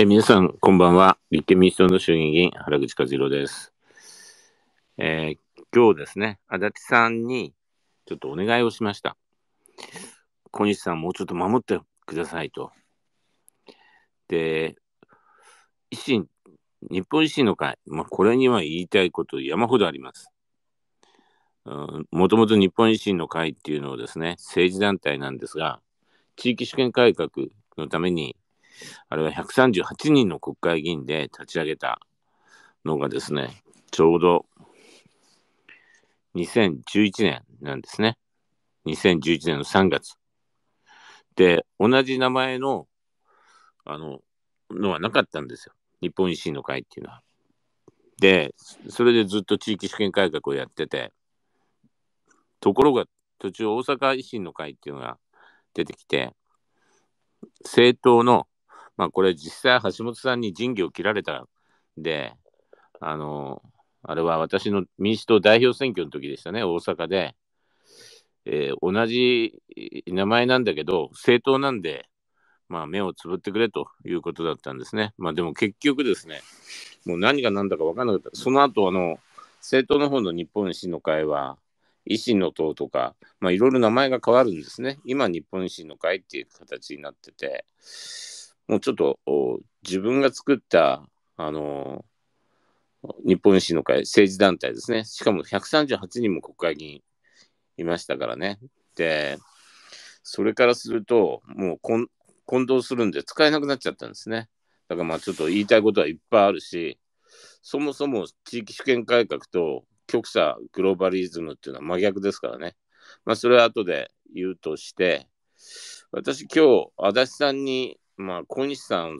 え皆さん、こんばんは。立憲民主党の衆議院議員、原口和弘です。えー、今日ですね、足立さんにちょっとお願いをしました。小西さん、もうちょっと守ってくださいと。で、維新、日本維新の会、まあ、これには言いたいこと山ほどあります。もともと日本維新の会っていうのをですね、政治団体なんですが、地域主権改革のためにあれは138人の国会議員で立ち上げたのがですね、ちょうど2011年なんですね。2011年の3月。で、同じ名前の、あの、のはなかったんですよ。日本維新の会っていうのは。で、それでずっと地域主権改革をやってて、ところが途中大阪維新の会っていうのが出てきて、政党のまあこれ実際橋本さんに仁義を切られたで、あの、あれは私の民主党代表選挙の時でしたね、大阪で。えー、同じ名前なんだけど、政党なんで、まあ目をつぶってくれということだったんですね。まあでも結局ですね、もう何が何だか分からなかった。その後、あの、政党の方の日本維新の会は、維新の党とか、まあいろいろ名前が変わるんですね。今、日本維新の会っていう形になってて、もうちょっと自分が作った、あのー、日本維新の会、政治団体ですね。しかも138人も国会議員いましたからね。で、それからすると、もう混同するんで使えなくなっちゃったんですね。だからまあちょっと言いたいことはいっぱいあるし、そもそも地域主権改革と極左グローバリズムっていうのは真逆ですからね。まあそれは後で言うとして、私今日足立さんにまあ、小西さん、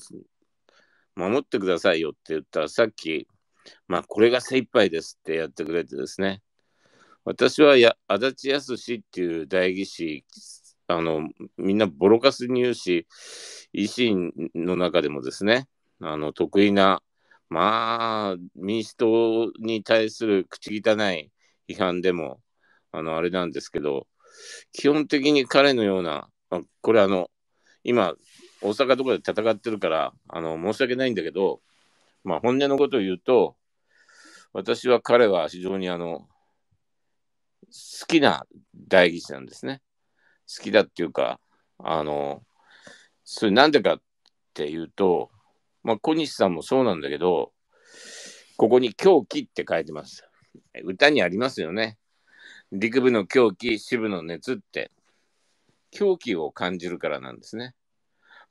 守ってくださいよって言ったら、さっき、まあ、これが精一杯ですってやってくれてですね、私はや足立康っていう代議士、あのみんなボロカスうし、維新の中でもですね、あの得意な、まあ、民主党に対する口汚い批判でも、あのあれなんですけど、基本的に彼のような、あこれあの、今、大阪とかで戦ってるから、あの、申し訳ないんだけど、まあ、本音のことを言うと、私は彼は非常にあの、好きな代議士なんですね。好きだっていうか、あの、それなんでかっていうと、まあ、小西さんもそうなんだけど、ここに狂気って書いてます。歌にありますよね。陸部の狂気、支部の熱って、狂気を感じるからなんですね。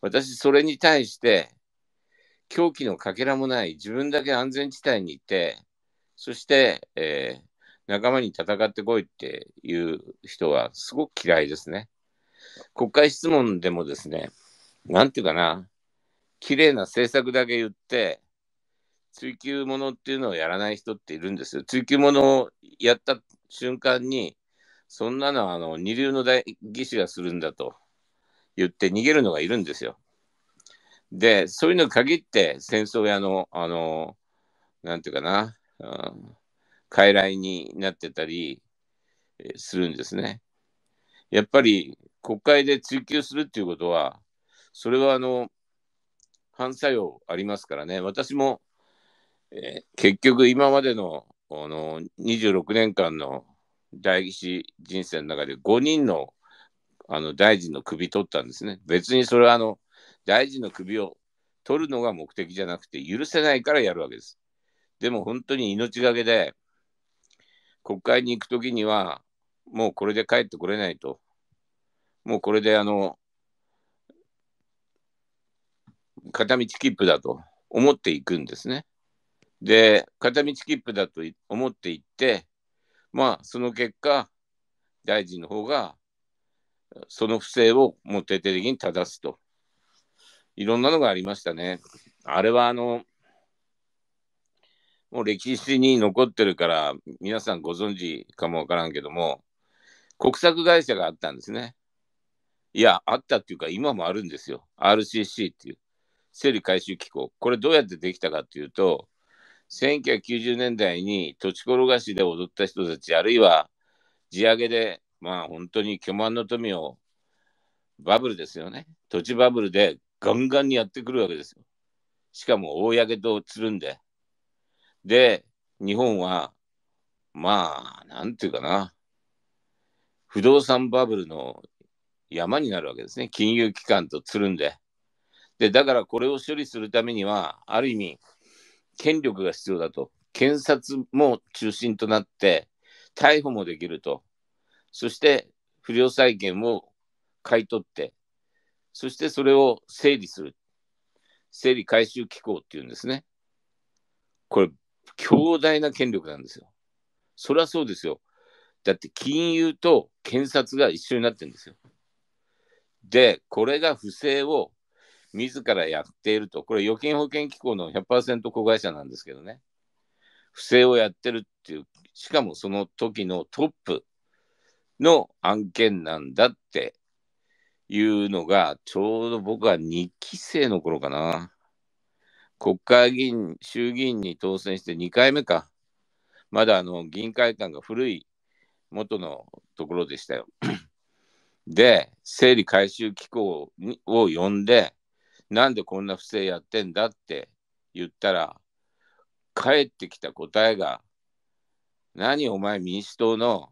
私、それに対して、狂気のかけらもない、自分だけ安全地帯にいて、そして、えー、仲間に戦ってこいっていう人はすごく嫌いですね。国会質問でもですね、なんていうかな、綺麗な政策だけ言って、追求ものっていうのをやらない人っているんですよ。追求ものをやった瞬間に、そんなのはあの二流の大技師がするんだと。言って逃げるのがいるんですよ。で、そういうのに限って戦争やの、あの、なんていうかな、うん、傀儡になってたりするんですね。やっぱり国会で追及するっていうことは、それはあの、反作用ありますからね。私も、えー、結局今までのあの26年間の代議士人生の中で5人のあの大臣の首取ったんですね。別にそれはあの大臣の首を取るのが目的じゃなくて、許せないからやるわけです。でも本当に命がけで、国会に行くときには、もうこれで帰ってこれないと。もうこれであの、片道切符だと思っていくんですね。で、片道切符だと思っていって、まあ、その結果、大臣の方がその不正をもう徹底的に正すと。いろんなのがありましたね。あれはあの、もう歴史に残ってるから、皆さんご存知かもわからんけども、国策会社があったんですね。いや、あったっていうか、今もあるんですよ。RCC っていう、整理回収機構。これどうやってできたかっていうと、1990年代に土地転がしで踊った人たち、あるいは地上げでまあ本当に巨万の富をバブルですよね。土地バブルでガンガンにやってくるわけですよ。しかも公とつるんで。で、日本は、まあ、なんていうかな。不動産バブルの山になるわけですね。金融機関とつるんで。で、だからこれを処理するためには、ある意味、権力が必要だと。検察も中心となって、逮捕もできると。そして不良債権を買い取って、そしてそれを整理する。整理回収機構っていうんですね。これ、強大な権力なんですよ。そりゃそうですよ。だって金融と検察が一緒になってるんですよ。で、これが不正を自らやっていると、これ預金保険機構の100%子会社なんですけどね、不正をやってるっていう、しかもその時のトップ、の案件なんだっていうのが、ちょうど僕は2期生の頃かな。国会議員、衆議院に当選して2回目か。まだあの議員会館が古い元のところでしたよ。で、整理回収機構を呼んで、なんでこんな不正やってんだって言ったら、帰ってきた答えが、何お前民主党の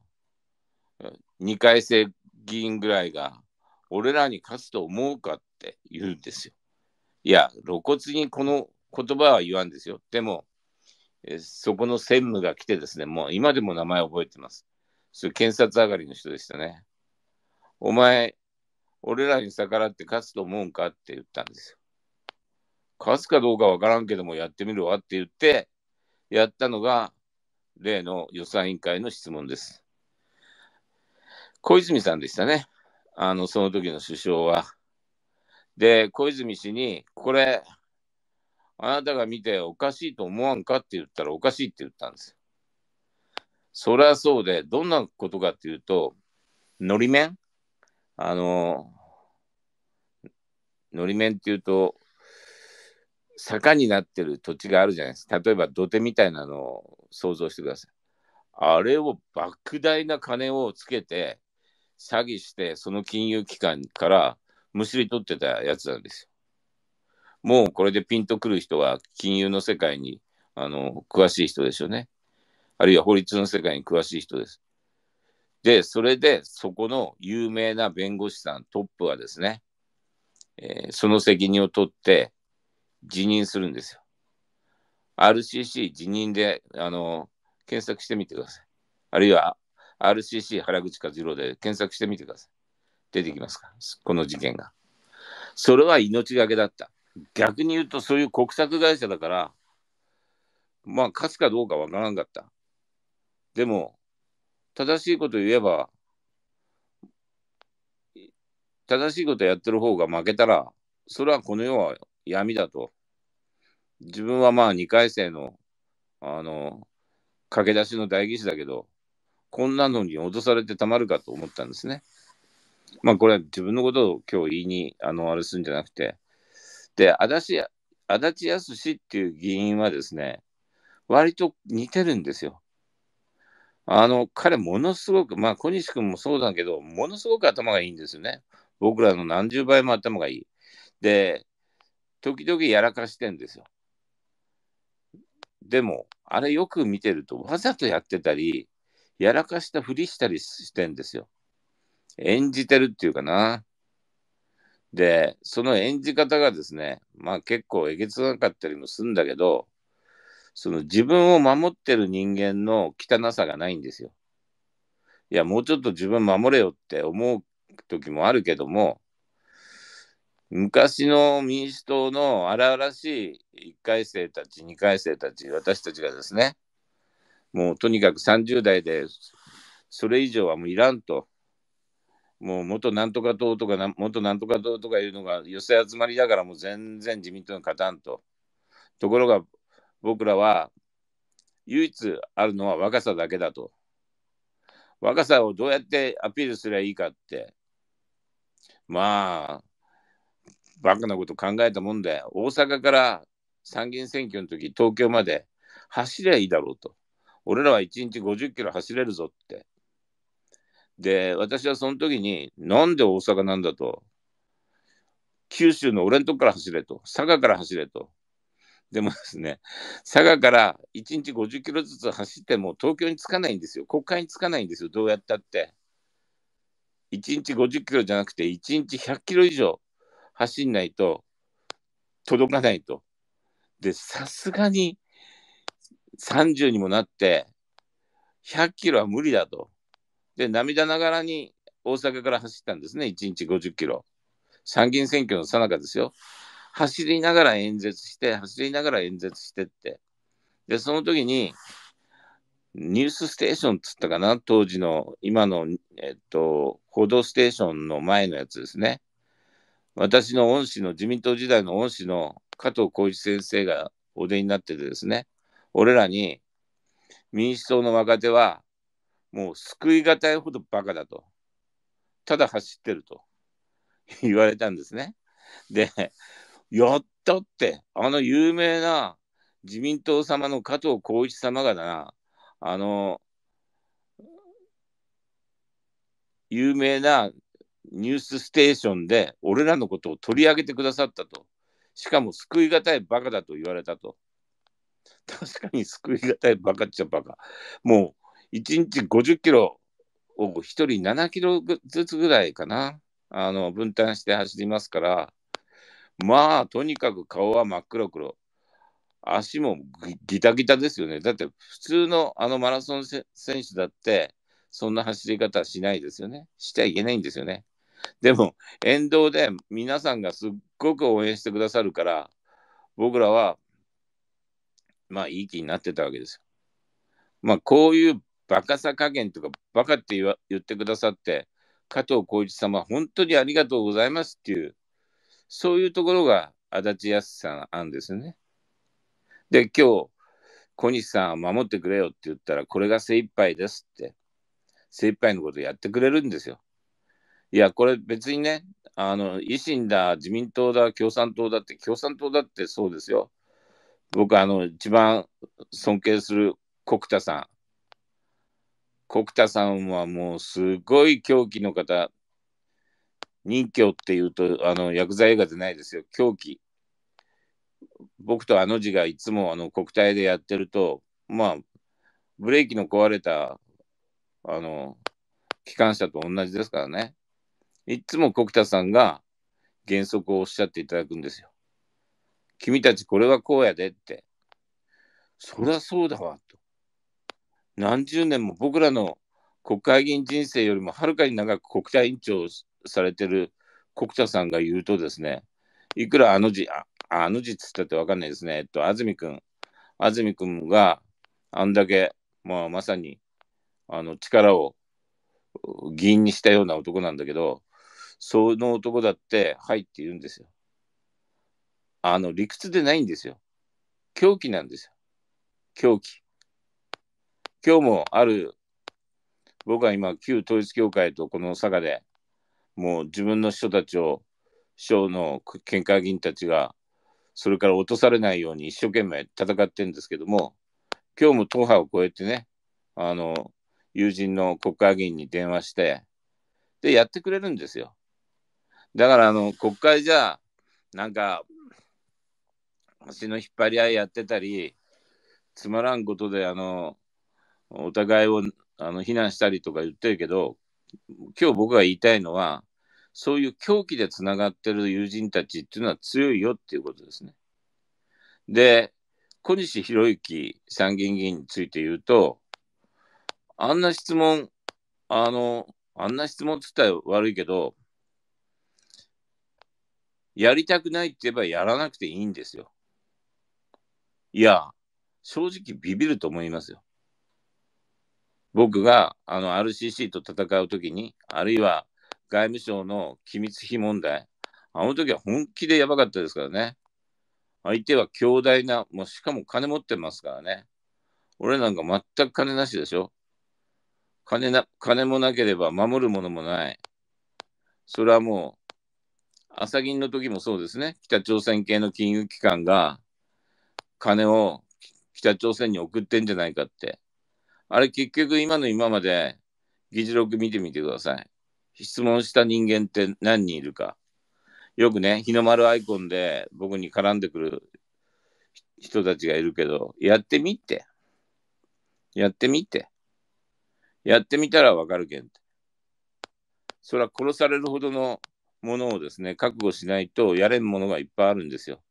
2回生議員ぐらいが、俺らに勝つと思うかって言うんですよ。いや、露骨にこの言葉は言わんですよ。でも、えそこの専務が来てですね、もう今でも名前覚えてます。それ検察上がりの人でしたね。お前、俺らに逆らって勝つと思うんかって言ったんですよ。勝つかどうかわからんけどもやってみるわって言って、やったのが例の予算委員会の質問です。小泉さんでしたね。あの、その時の首相は。で、小泉氏に、これ、あなたが見ておかしいと思わんかって言ったらおかしいって言ったんですよ。それはそうで、どんなことかっていうと、のり面あの、のり面っていうと、坂になってる土地があるじゃないですか。例えば土手みたいなのを想像してください。あれを莫大な金をつけて、詐欺してその金融機関からむしり取ってたやつなんですよ。もうこれでピンとくる人は金融の世界にあの詳しい人ですよね。あるいは法律の世界に詳しい人です。で、それでそこの有名な弁護士さんトップはですね、えー、その責任を取って辞任するんですよ。RCC 辞任であの検索してみてください。あるいは RCC 原口和郎で検索してみてください。出てきますかこの事件が。それは命がけだった。逆に言うと、そういう国策会社だから、まあ、勝つかどうかわからんかった。でも、正しいこと言えば、正しいことやってる方が負けたら、それはこの世は闇だと。自分はまあ二回生の、あの、駆け出しの代議士だけど、こんなのに脅されてたまるかと思ったんですね。まあこれは自分のことを今日言いにあのあれするんじゃなくて。で、足立足立康っていう議員はですね、割と似てるんですよ。あの、彼ものすごく、まあ小西君もそうだけど、ものすごく頭がいいんですよね。僕らの何十倍も頭がいい。で、時々やらかしてんですよ。でも、あれよく見てると、わざとやってたり、やらかしたふりしたりしてんですよ。演じてるっていうかな。で、その演じ方がですね、まあ結構えげつなかったりもするんだけど、その自分を守ってる人間の汚さがないんですよ。いや、もうちょっと自分守れよって思う時もあるけども、昔の民主党の荒々しい1回生たち、2回生たち、私たちがですね、もうとにかく30代でそれ以上はもういらんと。もう元なんとか党とか元なんとか党とかいうのが寄せ集まりだからもう全然自民党に勝たんと。ところが僕らは唯一あるのは若さだけだと。若さをどうやってアピールすればいいかって。まあ、バカなこと考えたもんで、大阪から参議院選挙の時、東京まで走りゃいいだろうと。俺らは1日50キロ走れるぞって。で、私はその時に、なんで大阪なんだと。九州の俺のとこから走れと。佐賀から走れと。でもですね、佐賀から1日50キロずつ走っても東京に着かないんですよ。国会に着かないんですよ。どうやったって。1日50キロじゃなくて、1日100キロ以上走んないと届かないと。で、さすがに30にもなって100キロは無理だと。で、涙ながらに大阪から走ったんですね、1日50キロ。参議院選挙のさなかですよ。走りながら演説して、走りながら演説してって。で、その時に、ニュースステーションっつったかな、当時の、今の、えっと、報道ステーションの前のやつですね。私の恩師の、自民党時代の恩師の加藤浩一先生がお出になっててですね、俺らに民主党の若手はもう救いがたいほどバカだと。ただ走ってると言われたんですね。で、やったって、あの有名な自民党様の加藤浩一様がだな、あの、有名なニュースステーションで俺らのことを取り上げてくださったと。しかも救いがたいバカだと言われたと。確かに救いがたいバカっちゃバカ。もう、1日50キロを1人7キロずつぐらいかな。あの、分担して走りますから、まあ、とにかく顔は真っ黒黒。足もギタギタですよね。だって普通のあのマラソン選手だって、そんな走り方しないですよね。しちゃいけないんですよね。でも、沿道で皆さんがすっごく応援してくださるから、僕らはまあいい気になってたわけですよ。まあこういうバカさ加減とかバカって言ってくださって加藤浩一様本当にありがとうございますっていうそういうところが足立康さんあんですね。で今日小西さん守ってくれよって言ったらこれが精一杯ですって精一杯のことやってくれるんですよ。いやこれ別にねあの維新だ自民党だ共産党だって共産党だってそうですよ僕あの一番尊敬する国田さん国田さんはもうすごい狂気の方任侠っていうとあの薬剤映画じゃないですよ狂気僕とあの字がいつもあの国体でやってるとまあブレーキの壊れたあの機関車と同じですからねいつも国田さんが原則をおっしゃっていただくんですよ君たちこれはこうやでって。そりゃそうだわ、と。何十年も僕らの国会議員人生よりもはるかに長く国対委員長をされてる国田さんが言うとですね、いくらあの字、ああの字っつったってわかんないですね、えっと、安住くん。安住くんがあんだけ、まあ、まさにあの力を議員にしたような男なんだけど、その男だって、はいって言うんですよ。あの、理屈でないんですよ。狂気なんですよ。狂気。今日もある、僕は今、旧統一教会とこの佐賀で、もう自分の人たちを、師匠の県会議員たちが、それから落とされないように一生懸命戦ってるんですけども、今日も党派を超えてね、あの、友人の国会議員に電話して、で、やってくれるんですよ。だから、あの、国会じゃ、なんか、足の引っ張り合いやってたり、つまらんことで、あの、お互いをあの非難したりとか言ってるけど、今日僕が言いたいのは、そういう狂気でつながってる友人たちっていうのは強いよっていうことですね。で、小西博之参議院議員について言うと、あんな質問、あの、あんな質問って言ったら悪いけど、やりたくないって言えばやらなくていいんですよ。いや、正直ビビると思いますよ。僕があの RCC と戦うときに、あるいは外務省の機密費問題、あの時は本気でやばかったですからね。相手は強大な、もうしかも金持ってますからね。俺なんか全く金なしでしょ。金な、金もなければ守るものもない。それはもう、朝銀の時もそうですね。北朝鮮系の金融機関が金を北朝鮮に送ってんじゃないかって。あれ結局今の今まで議事録見てみてください。質問した人間って何人いるか。よくね、日の丸アイコンで僕に絡んでくる人たちがいるけど、やってみて。やってみて。やってみたらわかるけん。それは殺されるほどのものをですね、覚悟しないとやれんものがいっぱいあるんですよ。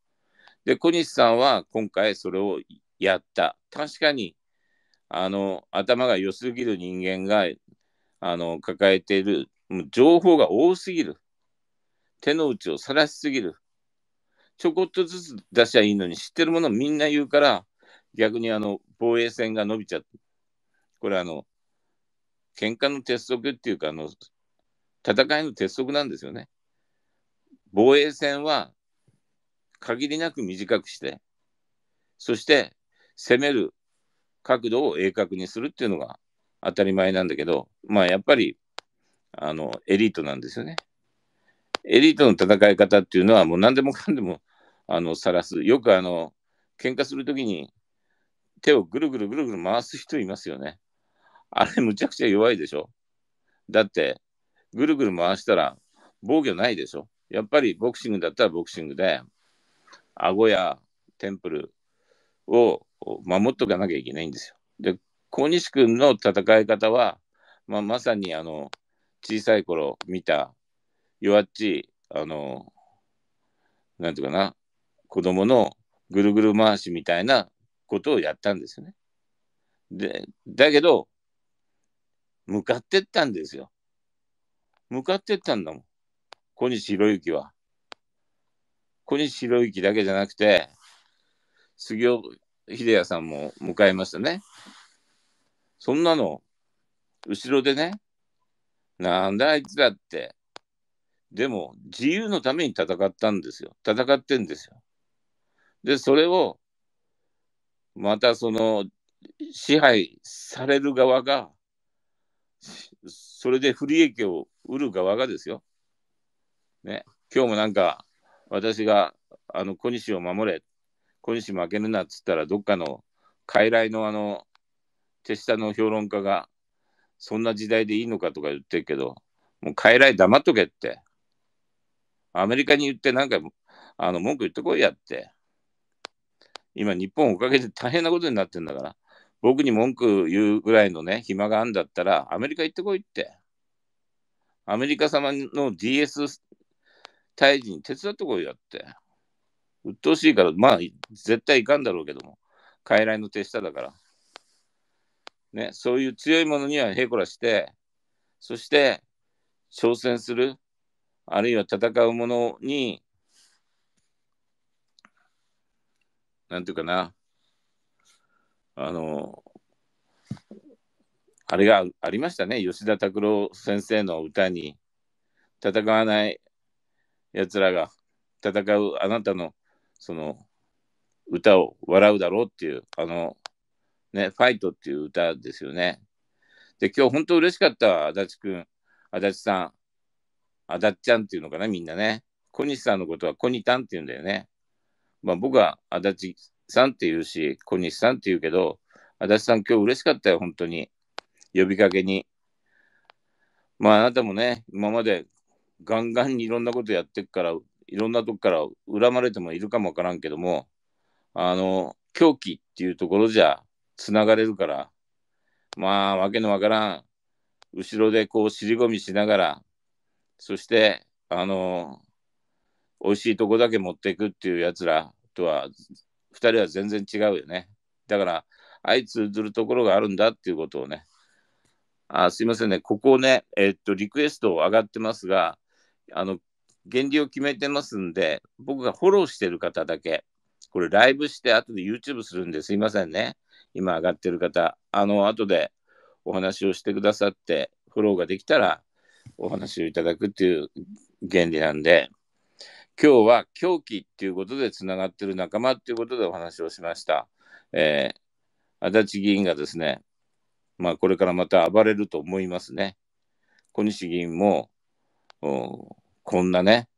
で、小西さんは今回それをやった。確かに、あの、頭が良すぎる人間が、あの、抱えている、情報が多すぎる。手の内を晒しすぎる。ちょこっとずつ出しゃいいのに、知ってるものみんな言うから、逆にあの、防衛線が伸びちゃって。これあの、喧嘩の鉄則っていうか、あの、戦いの鉄則なんですよね。防衛戦は限りなく短くして、そして攻める角度を鋭角にするっていうのが当たり前なんだけど、まあやっぱり、あの、エリートなんですよね。エリートの戦い方っていうのはもう何でもかんでも、あの、晒す。よくあの、喧嘩するときに手をぐるぐるぐるぐる回す人いますよね。あれむちゃくちゃ弱いでしょ。だって、ぐるぐる回したら防御ないでしょ。やっぱりボクシングだったらボクシングで、顎やテンプルを守っとかなきゃいけないんですよ。で、小西君の戦い方は、まあ、まさにあの小さい頃見た弱っちい、あの、なんていうかな、子供のぐるぐる回しみたいなことをやったんですよね。で、だけど、向かってったんですよ。向かってったんだもん。小西博之は。小西博之だけじゃなくて、杉尾秀哉さんも迎えましたね。そんなの、後ろでね、なんだあいつらって。でも、自由のために戦ったんですよ。戦ってんですよ。で、それを、またその、支配される側が、それで不利益を売る側がですよ。ね。今日もなんか、私が、あの、小西を守れ、小西負けるなっつったら、どっかの、傀儡のあの、手下の評論家が、そんな時代でいいのかとか言ってるけど、もう傀儡黙っとけって。アメリカに言って、なんか、あの、文句言ってこいやって。今、日本おかげで大変なことになってんだから、僕に文句言うぐらいのね、暇があんだったら、アメリカ行ってこいって。アメリカ様の DS 大臣手伝ってこいよって。鬱陶しいから、まあ、絶対いかんだろうけども、傀儡の手下だから。ね、そういう強いものにはへこらして、そして、挑戦する、あるいは戦うものに、なんていうかな、あの、あれがありましたね、吉田拓郎先生の歌に、戦わないやつらが戦うあなたのその歌を笑うだろうっていうあのね「ファイト」っていう歌ですよね。で今日本当嬉しかった足立くん足立さん足立ちゃんっていうのかなみんなね小西さんのことは小西たんっていうんだよね。まあ僕は足立さんっていうし小西さんっていうけど足立さん今日嬉しかったよ本当に呼びかけに。まああなたもね今までガンガンにいろんなことやってっからいろんなとこから恨まれてもいるかもわからんけどもあの狂気っていうところじゃつながれるからまあわけのわからん後ろでこう尻込みしながらそしてあの美味しいとこだけ持っていくっていうやつらとは2人は全然違うよねだから相通ずるところがあるんだっていうことをねあすいませんねここねえー、っとリクエスト上がってますがあの、理を決めてますんで、僕がフォローしてる方だけ、これライブして後で YouTube するんですいませんね。今上がってる方、あの、後でお話をしてくださって、フォローができたらお話をいただくっていう原理なんで、今日は狂気っていうことでつながってる仲間っていうことでお話をしました。えー、足立議員がですね、まあこれからまた暴れると思いますね。小西議員もうん、こんなね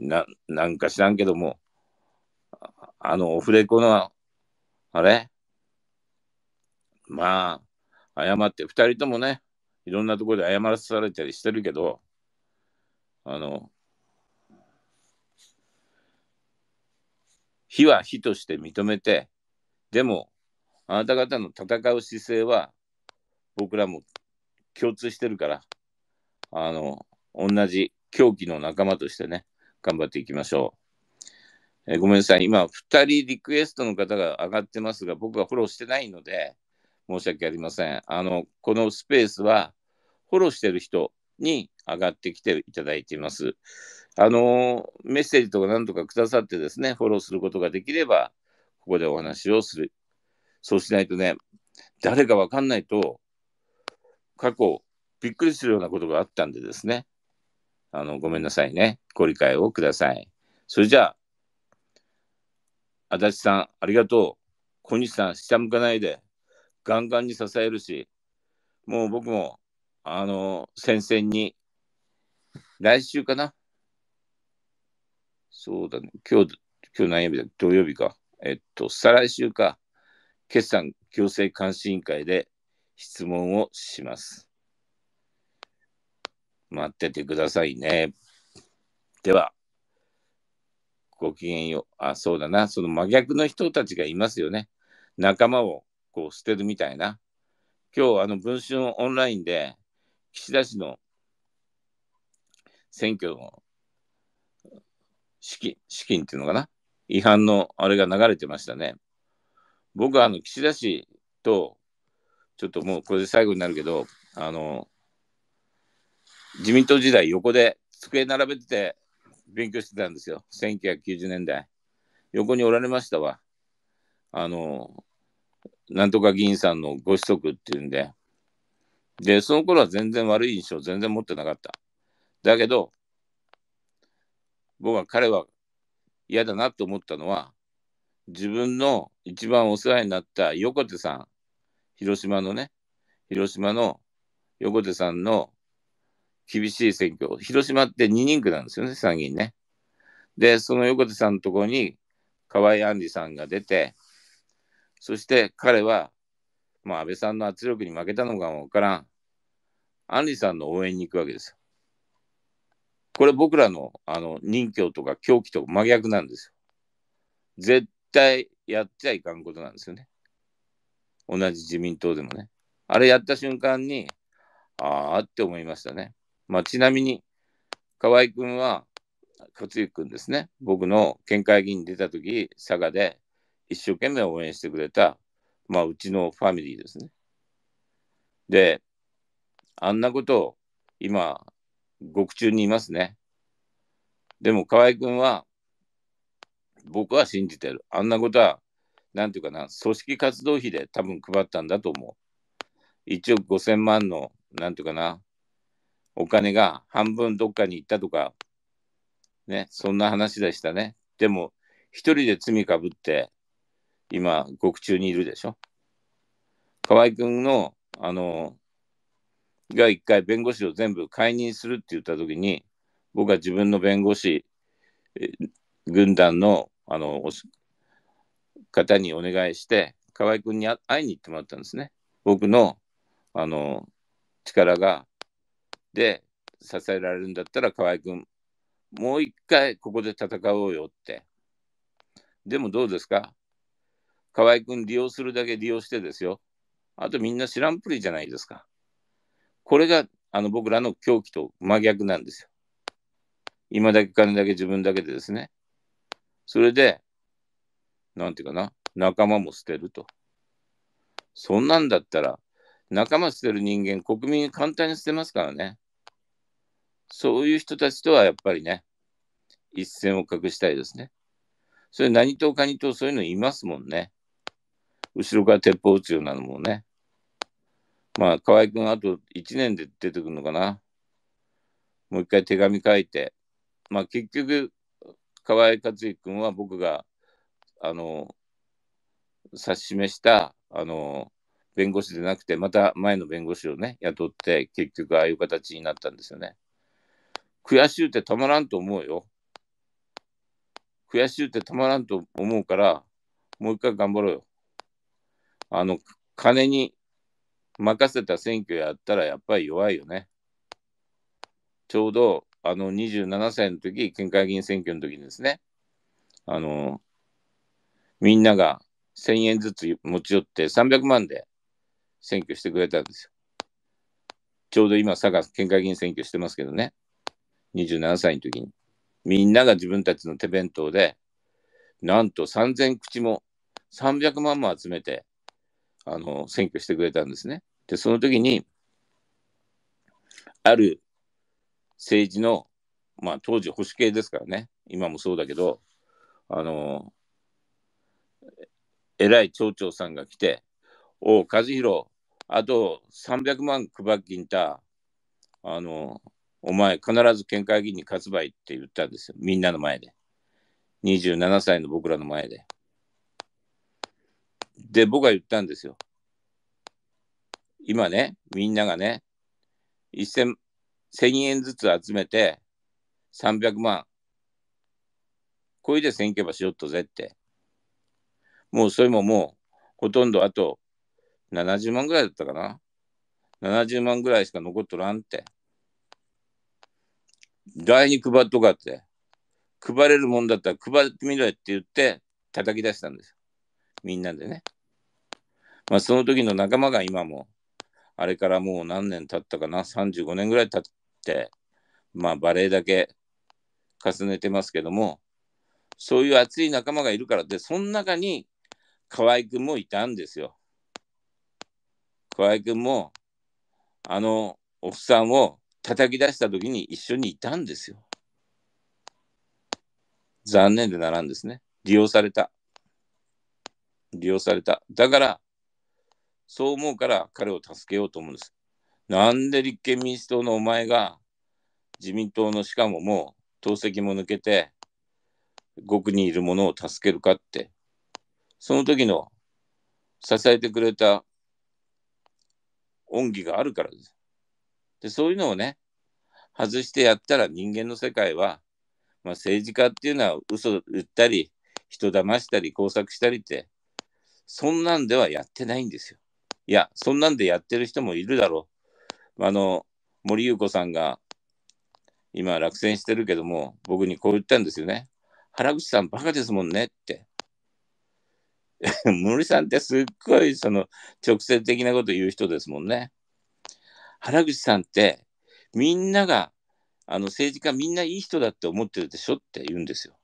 な、なんか知らんけども、あのオフレコの、あれまあ、謝って、2人ともね、いろんなところで謝らされたりしてるけど、あの、火は火として認めて、でも、あなた方の戦う姿勢は、僕らも共通してるから、あの、同じ狂気の仲間としてね、頑張っていきましょう。えー、ごめんなさい、今、2人リクエストの方が上がってますが、僕はフォローしてないので、申し訳ありません。あの、このスペースは、フォローしてる人に上がってきていただいています。あの、メッセージとか何とかくださってですね、フォローすることができれば、ここでお話をする。そうしないとね、誰かわかんないと、過去、びっくりするようなことがあったんでですね、あの、ごめんなさいね。ご理解をください。それじゃあ、足立さん、ありがとう。小西さん、下向かないで、ガンガンに支えるし、もう僕も、あの、戦線に、来週かな。そうだね。今日、今日何曜日だ土曜日か。えっと、再来週か。決算行政監視委員会で質問をします。待っててくださいね。では、ごきげんよう。あ、そうだな。その真逆の人たちがいますよね。仲間をこう捨てるみたいな。今日、あの、文春オンラインで、岸田氏の選挙の資金、資金っていうのかな。違反のあれが流れてましたね。僕はあの岸田氏と、ちょっともうこれで最後になるけど、あの、自民党時代横で机並べてて勉強してたんですよ。1990年代。横におられましたわ。あの、なんとか議員さんのご子息っていうんで。で、その頃は全然悪い印象全然持ってなかった。だけど、僕は彼は嫌だなと思ったのは、自分の一番お世話になった横手さん、広島のね、広島の横手さんの厳しい選挙、広島って2人区なんですよね、参議院ね。で、その横手さんのところに河合杏里さんが出て、そして彼は、まあ、安倍さんの圧力に負けたのかも分からん、杏里さんの応援に行くわけですよ。これ僕らのあの任教とか狂気と真逆なんですよ。絶対やっちゃいかんことなんですよね。同じ自民党でもね。あれやった瞬間に、ああって思いましたね。まあ、ちなみに、河合君は、克行君ですね、僕の県会議員に出た時、佐賀で一生懸命応援してくれた、まあ、うちのファミリーですね。で、あんなことを今、獄中にいますね。でも河合君は、僕は信じてる。あんなことは、なんていうかな、組織活動費で多分配ったんだと思う。1億5000万の、なんていうかな、お金が半分どっかに行ったとか、ね、そんな話でしたね。でも、一人で罪かぶって、今、獄中にいるでしょ。河合君の、あの、が一回弁護士を全部解任するって言ったときに、僕は自分の弁護士軍団の、あの、方にお願いして、河合君に会いに行ってもらったんですね。僕の、あの、力がで支えられるんだったら河合君もう一回ここで戦おうよってでもどうですか河合君利用するだけ利用してですよあとみんな知らんぷりじゃないですかこれがあの僕らの狂気と真逆なんですよ今だけ金だけ自分だけでですねそれでなんていうかな仲間も捨てるとそんなんだったら仲間捨てる人間国民簡単に捨てますからねそういう人たちとはやっぱりね、一線を画したいですね。それ何とかにとそういうのいますもんね。後ろから鉄砲撃つようなのもね。まあ、河合君、あと1年で出てくるのかな。もう一回手紙書いて。まあ、結局、河合克行君は僕が、あの、指し示した、あの、弁護士でなくて、また前の弁護士をね、雇って、結局ああいう形になったんですよね。悔しゅうてたまらんと思うよ。悔しゅうてたまらんと思うから、もう一回頑張ろうよ。あの、金に任せた選挙やったらやっぱり弱いよね。ちょうど、あの、27歳の時、県会議員選挙の時にですね、あの、みんなが1000円ずつ持ち寄って300万で選挙してくれたんですよ。ちょうど今、佐賀県会議員選挙してますけどね。27歳の時に、みんなが自分たちの手弁当で、なんと3000口も300万も集めて、あの、選挙してくれたんですね。で、その時に、ある政治の、まあ当時保守系ですからね、今もそうだけど、あの、偉い町長さんが来て、おう、和弘、あと300万配っきんた、あの、お前、必ず県会議員に勝つばいって言ったんですよ。みんなの前で。27歳の僕らの前で。で、僕は言ったんですよ。今ね、みんながね、1000円ずつ集めて300万、これで選挙ばしよっとぜって。もうそれももう、ほとんどあと70万ぐらいだったかな。70万ぐらいしか残っとらんって。誰に配っとかって。配れるもんだったら配ってみろって言って叩き出したんですよ。みんなでね。まあその時の仲間が今も、あれからもう何年経ったかな、35年ぐらい経って、まあバレエだけ重ねてますけども、そういう熱い仲間がいるからって、その中に河合くんもいたんですよ。河合くんも、あのおっさんを叩き出した時に一緒にいたんですよ。残念でならんですね。利用された。利用された。だから、そう思うから彼を助けようと思うんです。なんで立憲民主党のお前が自民党のしかももう党籍も抜けて極にいる者を助けるかって、その時の支えてくれた恩義があるからです。で、そういうのをね、外してやったら人間の世界は、まあ、政治家っていうのは嘘言ったり、人騙したり、工作したりって、そんなんではやってないんですよ。いや、そんなんでやってる人もいるだろう。あの、森裕子さんが今落選してるけども、僕にこう言ったんですよね。原口さんバカですもんねって。森さんってすっごいその直接的なこと言う人ですもんね。原口さんってみんながあの政治家みんないい人だって思ってるでしょって言うんですよ。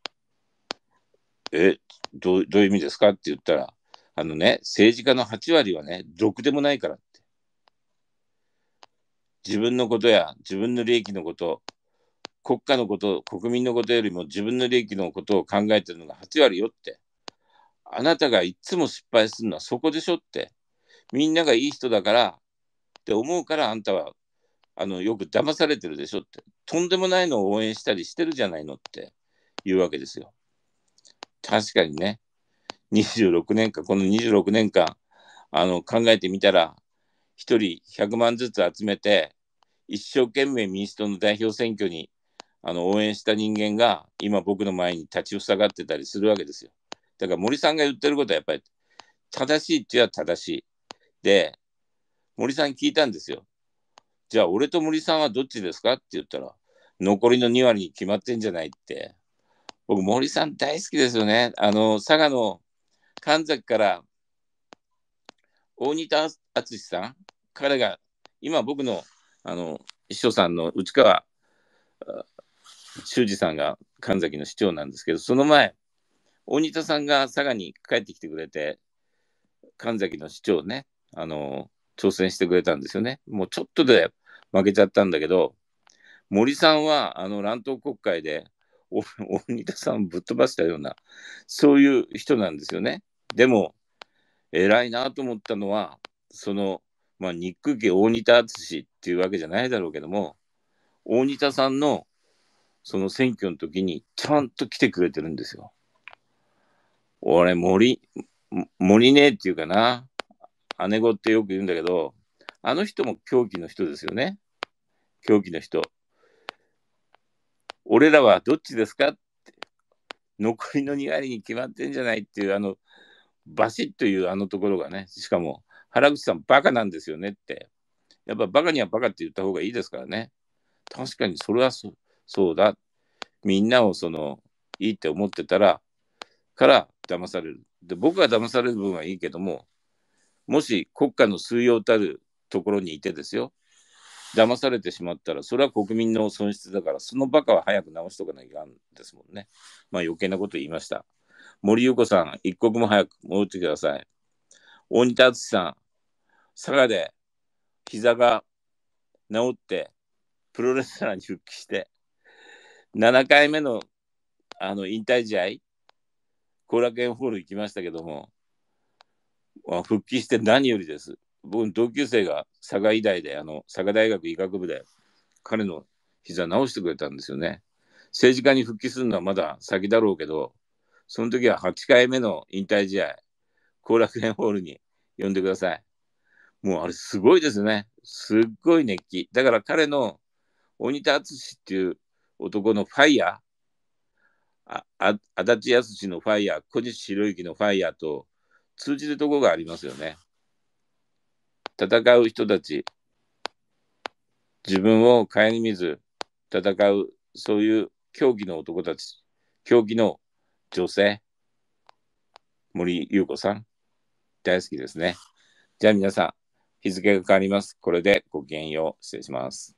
えどどういう意味ですかって言ったらあのね政治家の8割はねろくでもないからって自分のことや自分の利益のこと国家のこと国民のことよりも自分の利益のことを考えてるのが8割よってあなたがいつも失敗するのはそこでしょってみんながいい人だからって思うからあんたはあのよく騙されてるでしょってとんでもないのを応援したりしてるじゃないのっていうわけですよ。確かにね26年間この26年間あの考えてみたら1人100万ずつ集めて一生懸命民主党の代表選挙にあの応援した人間が今僕の前に立ち塞がってたりするわけですよ。だから森さんが言ってることはやっぱり正しいってゃ正しい。で森さんに聞いたんですよ。じゃあ、俺と森さんはどっちですかって言ったら、残りの2割に決まってんじゃないって。僕、森さん大好きですよね。あの、佐賀の神崎から大仁田敦さん、彼が今僕のあの秘書さんの内川修二さんが神崎の市長なんですけど、その前、大仁田さんが佐賀に帰ってきてくれて、神崎の市長ね、あの挑戦してくれたんですよね。もうちょっとで負けちゃったんだけど、森さんはあの乱闘国会で大仁田さんをぶっ飛ばしたような、そういう人なんですよね。でも、偉いなと思ったのは、その、まあ、ニック家大仁田淳っていうわけじゃないだろうけども、大仁田さんのその選挙の時にちゃんと来てくれてるんですよ。俺、森、森ねえっていうかな。姉子ってよく言うんだけど、あの人も狂気の人ですよね。狂気の人。俺らはどっちですかって残りの2割に決まってんじゃないっていうあのバシッというあのところがねしかも原口さんバカなんですよねってやっぱバカにはバカって言った方がいいですからね確かにそれはそそうだみんなをそのいいって思ってたらから騙されるで僕が騙される分はいいけどももし国家の通用たるところにいてですよ、騙されてしまったら、それは国民の損失だから、そのバカは早く直しとかなきゃいんですもんね。まあ余計なこと言いました。森友子さん、一刻も早く戻ってください。大仁田敦さん、佐賀で膝が治って、プロレスラーに復帰して、7回目のあの引退試合、後楽園ホール行きましたけども、復帰して何よりです。僕の同級生が佐賀医大で、あの佐賀大学医学部で、彼の膝治してくれたんですよね。政治家に復帰するのはまだ先だろうけど、その時は8回目の引退試合、後楽園ホールに呼んでください。もうあれすごいですね。すっごい熱気。だから彼の鬼田敦っていう男のファイヤー、ああ足立康のファイヤー、小西博之のファイヤーと、通じるとこがありますよね。戦う人たち、自分を顧みず戦う、そういう狂気の男たち、狂気の女性、森優子さん、大好きですね。じゃあ皆さん、日付が変わります。これでごきげんよう。失礼します。